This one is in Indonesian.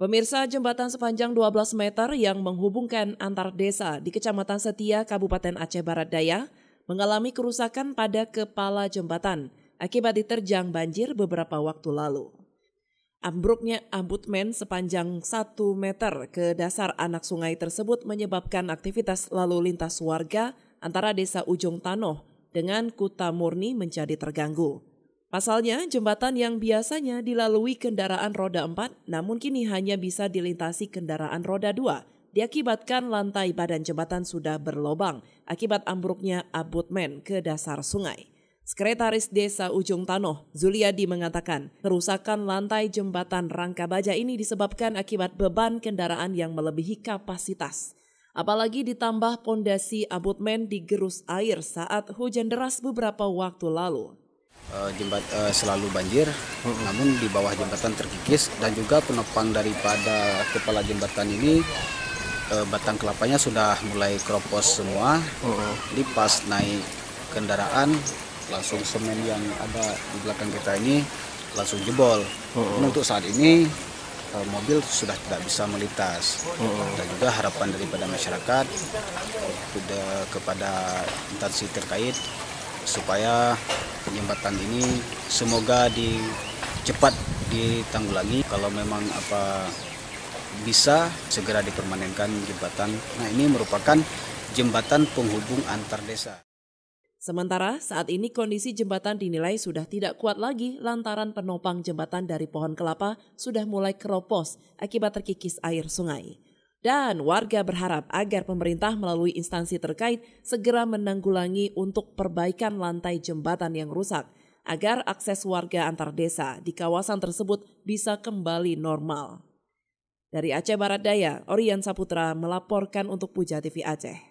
Pemirsa jembatan sepanjang 12 meter yang menghubungkan antar desa di Kecamatan Setia, Kabupaten Aceh Barat Daya, mengalami kerusakan pada kepala jembatan akibat diterjang banjir beberapa waktu lalu. Ambruknya ambutmen sepanjang 1 meter ke dasar anak sungai tersebut menyebabkan aktivitas lalu lintas warga antara desa Ujung Tanoh dengan Kuta Murni menjadi terganggu. Pasalnya, jembatan yang biasanya dilalui kendaraan roda 4 namun kini hanya bisa dilintasi kendaraan roda 2 diakibatkan lantai badan jembatan sudah berlobang akibat ambruknya abutmen ke dasar sungai. Sekretaris Desa Ujung Tanoh, Zuliadi mengatakan, kerusakan lantai jembatan Rangka Baja ini disebabkan akibat beban kendaraan yang melebihi kapasitas. Apalagi ditambah pondasi abutmen digerus air saat hujan deras beberapa waktu lalu. Eh, jembat uh, selalu banjir, hmm. namun di bawah jembatan terkikis dan juga penopang daripada kepala jembatan ini uh, batang kelapanya sudah mulai keropos semua. Hmm. Di pas naik kendaraan langsung semen yang ada di belakang kita ini langsung jebol. Hmm. untuk saat ini mobil sudah tidak bisa melintas hmm. dan juga harapan daripada masyarakat kepada instansi terkait supaya jembatan ini semoga di cepat ditanggulangi kalau memang apa bisa segera dipermanenkan jembatan. Nah, ini merupakan jembatan penghubung antar desa. Sementara saat ini kondisi jembatan dinilai sudah tidak kuat lagi lantaran penopang jembatan dari pohon kelapa sudah mulai keropos akibat terkikis air sungai. Dan warga berharap agar pemerintah melalui instansi terkait segera menanggulangi untuk perbaikan lantai jembatan yang rusak agar akses warga antar desa di kawasan tersebut bisa kembali normal. Dari Aceh Barat Daya, Orian Saputra melaporkan untuk Puja TV Aceh.